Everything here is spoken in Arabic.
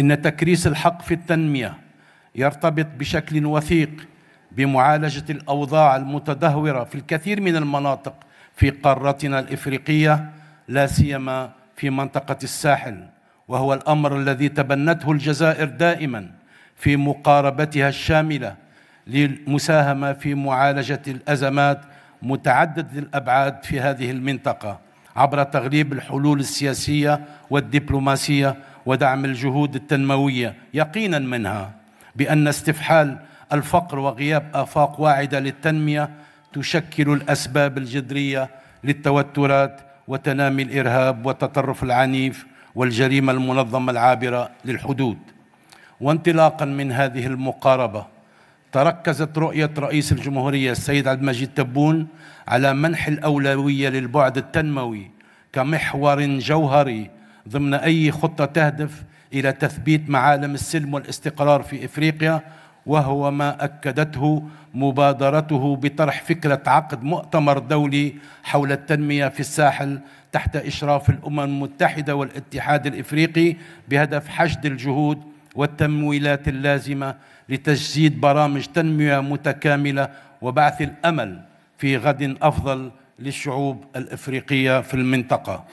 إن تكريس الحق في التنمية يرتبط بشكل وثيق بمعالجة الأوضاع المتدهورة في الكثير من المناطق في قارتنا الإفريقية لا سيما في منطقة الساحل وهو الأمر الذي تبنته الجزائر دائما في مقاربتها الشاملة للمساهمة في معالجة الأزمات متعدد الأبعاد في هذه المنطقة عبر تغليب الحلول السياسيه والدبلوماسيه ودعم الجهود التنمويه يقينا منها بان استفحال الفقر وغياب افاق واعده للتنميه تشكل الاسباب الجذريه للتوترات وتنامي الارهاب والتطرف العنيف والجريمه المنظمه العابره للحدود وانطلاقا من هذه المقاربه تركزت رؤية رئيس الجمهورية السيد عبد المجيد تبون على منح الأولوية للبعد التنموي كمحور جوهري ضمن أي خطة تهدف إلى تثبيت معالم السلم والاستقرار في إفريقيا وهو ما أكدته مبادرته بطرح فكرة عقد مؤتمر دولي حول التنمية في الساحل تحت إشراف الأمم المتحدة والاتحاد الإفريقي بهدف حشد الجهود والتمويلات اللازمة لتجسيد برامج تنمية متكاملة وبعث الأمل في غد أفضل للشعوب الإفريقية في المنطقة